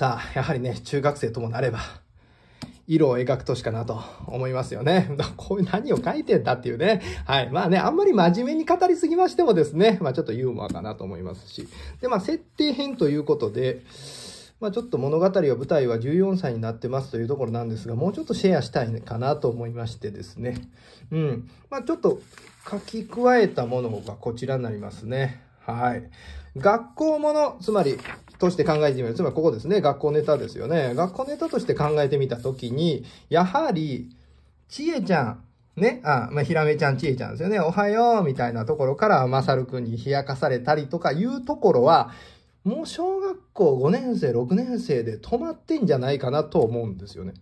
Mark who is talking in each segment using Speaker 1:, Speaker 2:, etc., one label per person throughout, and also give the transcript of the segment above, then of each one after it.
Speaker 1: さあ、やはりね、中学生ともなれば、色を描くとしかなと思いますよね。こういう何を書いてんだっていうね。はい。まあね、あんまり真面目に語りすぎましてもですね、まあちょっとユーモアかなと思いますし。で、まあ設定編ということで、まあちょっと物語は舞台は14歳になってますというところなんですが、もうちょっとシェアしたいかなと思いましてですね。うん。まあちょっと書き加えたものがこちらになりますね。はい。学校もの、つまりとして考えてみる。つまりここですね。学校ネタですよね。学校ネタとして考えてみたときに、やはり、ちえちゃん、ね、あ、まあ、ひらめちゃん、ちえちゃんですよね。おはよう、みたいなところから、まさるくんに冷やかされたりとかいうところは、もう小学校5年生、6年生で止まってんじゃないかなと思うんですよね。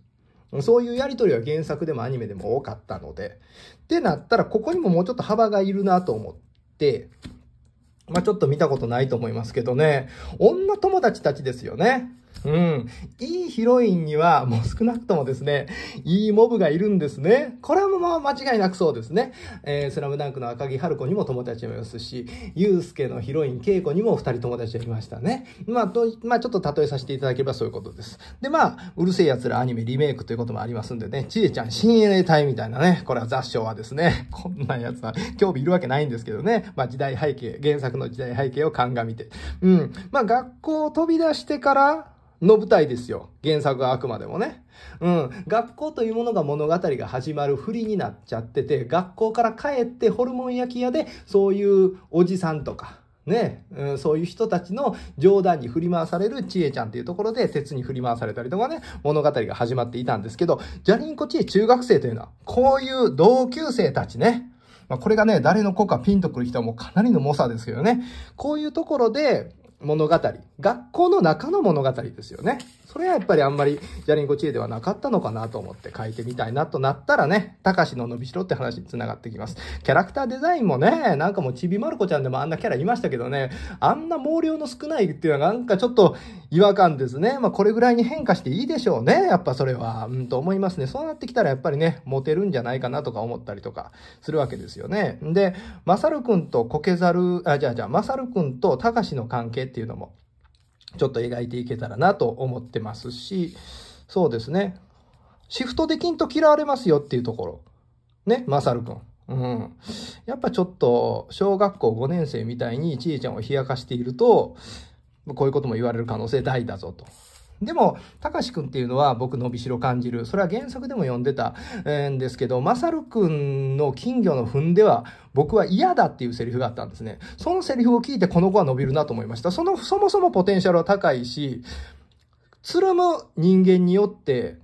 Speaker 1: そういうやりとりは原作でもアニメでも多かったので。ってなったら、ここにももうちょっと幅がいるなと思って、まあ、ちょっと見たことないと思いますけどね、女友達たちですよね。うん。いいヒロインには、もう少なくともですね、いいモブがいるんですね。これはもう間違いなくそうですね。えー、スラムダンクの赤木春子にも友達もいますし、ゆうすけのヒロイン恵子にも二人友達がいましたね。まあ、と、まあ、ちょっと例えさせていただければそういうことです。で、まあ、うるせえ奴らアニメリメイクということもありますんでね、ちえちゃん親衛隊みたいなね、これは雑誌はですね、こんなやつは興味いるわけないんですけどね、まあ時代背景、原作の時代背景を鑑みて。うん。まあ学校を飛び出してから、の舞台ですよ。原作はあくまでもね。うん。学校というものが物語が始まる振りになっちゃってて、学校から帰ってホルモン焼き屋で、そういうおじさんとか、ね、うん、そういう人たちの冗談に振り回されるちえちゃんっていうところで、説に振り回されたりとかね、物語が始まっていたんですけど、ジャリンコちえ中学生というのは、こういう同級生たちね。まあ、これがね、誰の子かピンとくる人はもうかなりの猛者ですけどね。こういうところで、物語、学校の中の物語ですよね。それはやっぱりあんまり、じゃりんこ知恵ではなかったのかなと思って書いてみたいなとなったらね、たかしの伸びしろって話に繋がってきます。キャラクターデザインもね、なんかもうちびまる子ちゃんでもあんなキャラいましたけどね、あんな毛量の少ないっていうのがなんかちょっと違和感ですね。まあこれぐらいに変化していいでしょうね。やっぱそれは、うんと思いますね。そうなってきたらやっぱりね、モテるんじゃないかなとか思ったりとかするわけですよね。で、まさるくんとこけざる、あ、じゃあじゃあ、まさるくんとたかしの関係っていうのも、ちょっと描いていけたらなと思ってますし、そうですね。シフトできんと嫌われますよっていうところ。ね、まさるくん。うん。やっぱちょっと、小学校5年生みたいにちいちゃんを冷やかしていると、こういうことも言われる可能性大だぞと。でも、たかしくんっていうのは僕伸びしろ感じる。それは原作でも読んでた、んですけど、まさるくんの金魚の踏んでは僕は嫌だっていうセリフがあったんですね。そのセリフを聞いてこの子は伸びるなと思いました。その、そもそもポテンシャルは高いし、つるむ人間によって、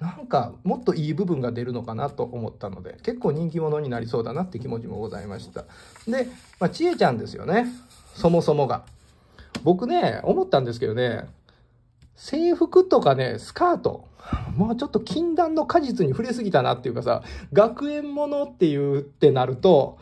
Speaker 1: なんかもっといい部分が出るのかなと思ったので、結構人気者になりそうだなって気持ちもございました。で、まあ、ちえちゃんですよね。そもそもが。僕ね、思ったんですけどね、制服とかね、スカート。もうちょっと禁断の果実に触れすぎたなっていうかさ、学園ものっていうってなると、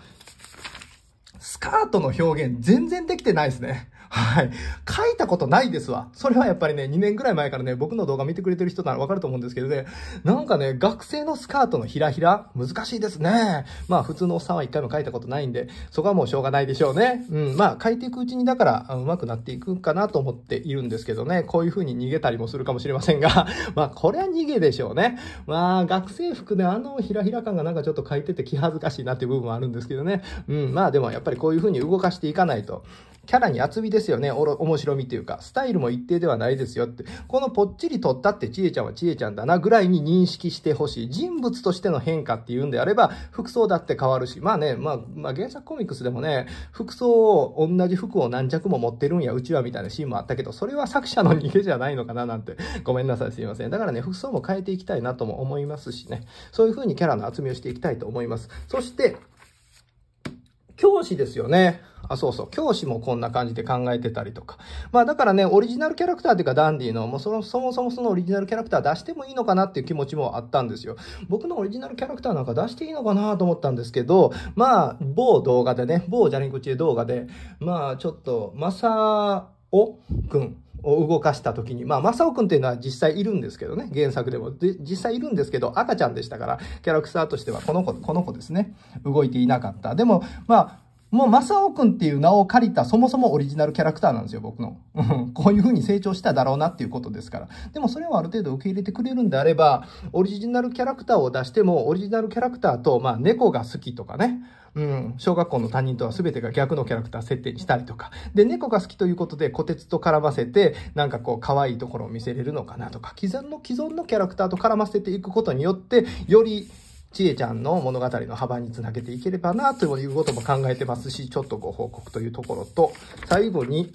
Speaker 1: スカートの表現全然できてないですね。はい。書いたことないですわ。それはやっぱりね、2年ぐらい前からね、僕の動画見てくれてる人ならわかると思うんですけどね、なんかね、学生のスカートのひらひら、難しいですね。まあ、普通のおっさんは一回も書いたことないんで、そこはもうしょうがないでしょうね。うん、まあ、書いていくうちにだから、上手くなっていくかなと思っているんですけどね、こういう風に逃げたりもするかもしれませんが、まあ、これは逃げでしょうね。まあ、学生服であのひらひら感がなんかちょっと書いてて気恥ずかしいなっていう部分もあるんですけどね。うん、まあ、でもやっぱりこういう風に動かしていかないと、キャラに厚みですよね。おろ、面白みっていうか、スタイルも一定ではないですよって。このぽっちり取ったってちえちゃんはちえちゃんだなぐらいに認識してほしい。人物としての変化っていうんであれば、服装だって変わるし、まあね、まあ、まあ原作コミックスでもね、服装を、同じ服を何着も持ってるんや、うちはみたいなシーンもあったけど、それは作者の逃げじゃないのかななんて、ごめんなさい、すいません。だからね、服装も変えていきたいなとも思いますしね、そういう風にキャラの厚みをしていきたいと思います。そして、教師ですよね。あ、そうそう。教師もこんな感じで考えてたりとか。まあだからね、オリジナルキャラクターっていうかダンディの、もうそもそもそのオリジナルキャラクター出してもいいのかなっていう気持ちもあったんですよ。僕のオリジナルキャラクターなんか出していいのかなと思ったんですけど、まあ、某動画でね、某ジャニクチ動画で、まあちょっと、まさおくん。を動かした時に、まあ、マサくんっていうのは実際いるんですけどね、原作でも。で、実際いるんですけど、赤ちゃんでしたから、キャラクターとしてはこの子、この子ですね、動いていなかった。でも、まあ、もう、正雄くんっていう名を借りた、そもそもオリジナルキャラクターなんですよ、僕の。こういう風に成長しただろうなっていうことですから。でも、それをある程度受け入れてくれるんであれば、オリジナルキャラクターを出しても、オリジナルキャラクターと、まあ、猫が好きとかね。うん、小学校の担任とは全てが逆のキャラクター設定にしたりとか。で、猫が好きということで、小鉄と絡ませて、なんかこう、可愛いところを見せれるのかなとか、既存の、既存のキャラクターと絡ませていくことによって、より、ちえちゃんの物語の幅につなげていければな、ということも考えてますし、ちょっとご報告というところと、最後に、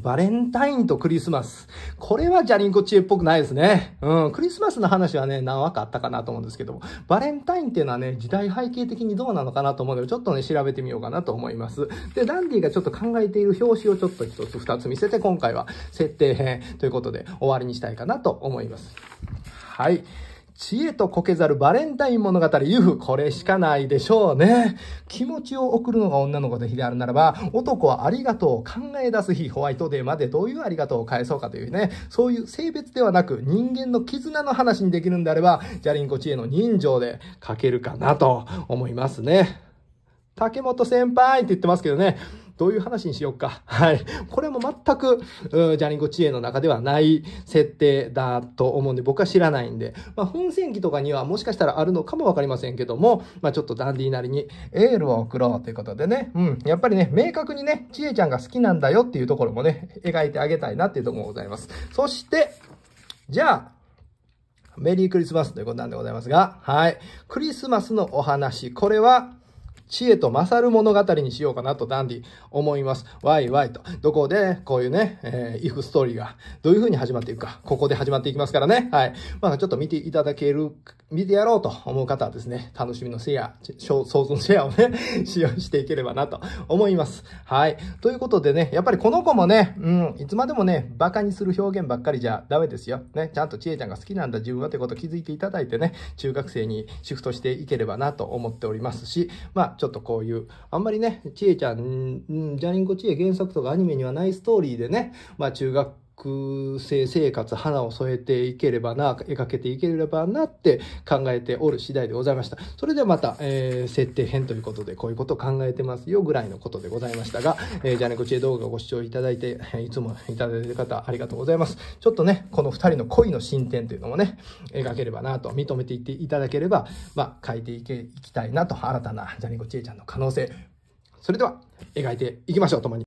Speaker 1: バレンタインとクリスマス。これはジャリンコチエっぽくないですね。うん。クリスマスの話はね、何話かあったかなと思うんですけども、バレンタインっていうのはね、時代背景的にどうなのかなと思うので、ちょっとね、調べてみようかなと思います。で、ダンディがちょっと考えている表紙をちょっと一つ二つ見せて、今回は設定編ということで終わりにしたいかなと思います。はい。知恵とこけざるバレンタイン物語、ユフ、これしかないでしょうね。気持ちを送るのが女の子の日であるならば、男はありがとうを考え出す日、ホワイトデーまでどういうありがとうを返そうかというね、そういう性別ではなく人間の絆の話にできるんであれば、じゃりんこ知恵の人情で書けるかなと思いますね。竹本先輩って言ってますけどね、どういう話にしようか。はい。これも全く、ジャリンコ知恵の中ではない設定だと思うんで、僕は知らないんで、まあ、噴戦期とかにはもしかしたらあるのかもわかりませんけども、まあ、ちょっとダンディなりにエールを送ろうということでね、うん。やっぱりね、明確にね、ちえちゃんが好きなんだよっていうところもね、描いてあげたいなっていうところもございます。そして、じゃあ、メリークリスマスということなんでございますが、はい。クリスマスのお話。これは、知恵と勝る物語にしようかなとダンディ思います。ワイワイと。どこで、こういうね、えー、イフストーリーがどういう風に始まっていくか、ここで始まっていきますからね。はい。まあちょっと見ていただける、見てやろうと思う方はですね、楽しみのシェア、想像シェアをね、使用していければなと思います。はい。ということでね、やっぱりこの子もね、うん、いつまでもね、馬鹿にする表現ばっかりじゃダメですよ。ね、ちゃんと知恵ちゃんが好きなんだ自分はってこと気づいていただいてね、中学生にシフトしていければなと思っておりますし、まあちょっとこういう、あんまりね、ちえちゃん、んジャリンコちえ原作とかアニメにはないストーリーでね、まあ中学空生生活花を添えていければな、描けていければなって考えておる次第でございました。それではまた、えー、設定編ということで、こういうことを考えてますよぐらいのことでございましたが、えー、じゃあね、こちら動画をご視聴いただいて、いつもいただいてる方ありがとうございます。ちょっとね、この二人の恋の進展というのもね、描ければなと認めていっていただければ、まあ、書いていけ、いきたいなと、新たなジャニコチエちゃんの可能性。それでは、描いていきましょう、共に。